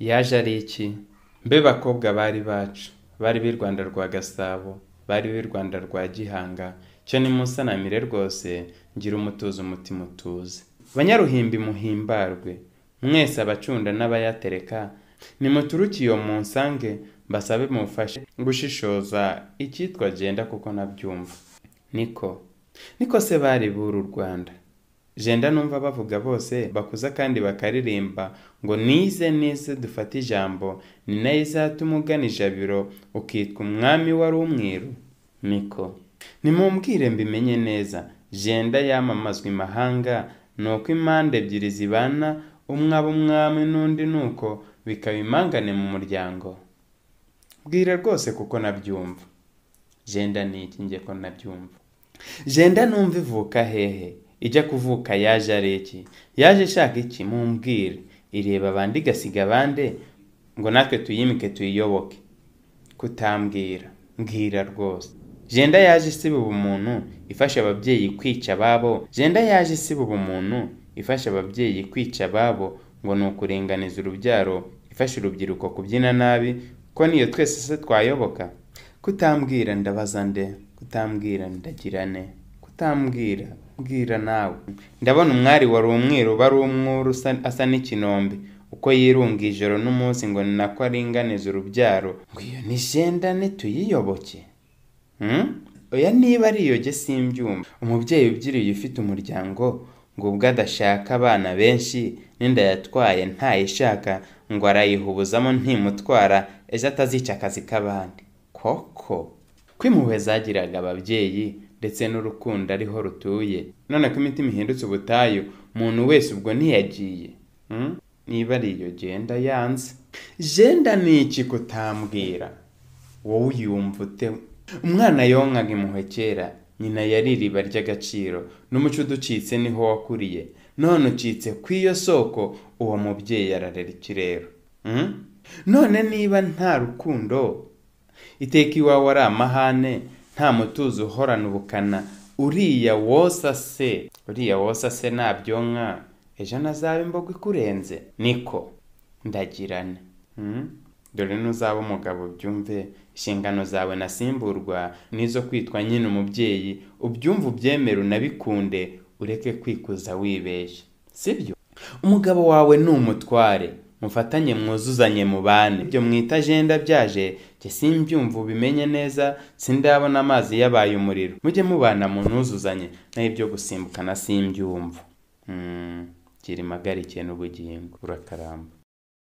yaje ari iki mbe bakobwa bari bacu bari b'i rwanda rwa gasabo bari b'i rwanda rwa gihanga cyo nimunsanamire rwose ngira umutuzo umutima utuze banyaruhimbi muhimbarwe mwese abacunda n'abayatereka nimuturuke iyo munsange mbasabe mufashe gushishoza icyitwa agenda kuko nabyumva niko niko se bari b'uru rwanda jenda numva bavuga bose bakuza kandi bakaririmba ngo nize nize dufate ijambo ni nayo izatuma ugana ijabiro ukitwa umwami wari umwiru niko nimumbwire mbimenye neza jenda yamamazwa imahanga ni uko impande ebyiri zibana umwe aba umwami n'undi nuko bikaba impangane mu muryango bwira rwose kuko nabyumva jenda ni iki njye ko nabyumva jenda numva ivuka hehe ijya kuvuka yaje ari iki yaje ishaka iki mumbwire ireba abandi igasiga abande ngo natwe tuyimike tuyiyoboke kutambwira mbwira rwose jenda yaje isiba ubumuntu ifasha ababyeyi kwica ababo jenda yaje isiba ubumuntu ifasha ababyeyi kwica ababo ngo ni ukuringaniza urubyaro ifasha urubyiruko kubyina nabi ko niyo twese se twayoboka kutambwira ndabaza nde kutambwira ndagirane kutambwira mbwira nawe ndabona umwari wari umwiru bari umwuru asa n'ikinombe uko yirunga ijoro n'umunsi ngo ni nako aringaniza urubyaro ngo iyo ni jenda nituyiyoboke hmm? oya niba ari iyo ge simbyumva umubyeyi ubyiruye ufite umuryango ngo ubwo adashaka abana benshi n'inda yatwaye ntayishaka ngo arayihubuzamo ntimutwara ejo atazica akazi k'abandi koko ko zagiraga ababyeyi ndetse n'urukundo ariho rutuye none ko imitima ihindutse ubutayu umuntu wese ubwo ntiyagiye hmm? niba ari iyo jenda yanze jenda ni iki kutambwira wowe uyumva ute umwana yonkaga impuhwe kera nyina yari iriba ry'agaciro n'umuco uducitse niho wakuriye none ucitse ku iyo soko uwo mubyeyi ararera ikirero hmm? none niba nta rukundo iteka iwawe ari amahane nta mutuzo uhorana ubukana uriya wosa se uriya wosa se nka ejo nazaba imbogo ikurenze niko ndagirana hmm? dore n'uzaba umugabo byumve inshingano zawe nasimburwa n'izo kwitwa nyine umubyeyi ubyumve ubyemere unabikunde ureke kwikuza wibeshya sibyo umugabo wawe ni umutware mufatanye mwuzuzanye mu bane ibyo mwita ajenda byaje simbyumva ubimenye neza sindabona amazi yabaye umuriro mujye mubana mu ntuzuzanye naho ibyo gusimbukana simbyumva hmm, kiri magari ikintu ubugingo urakaramba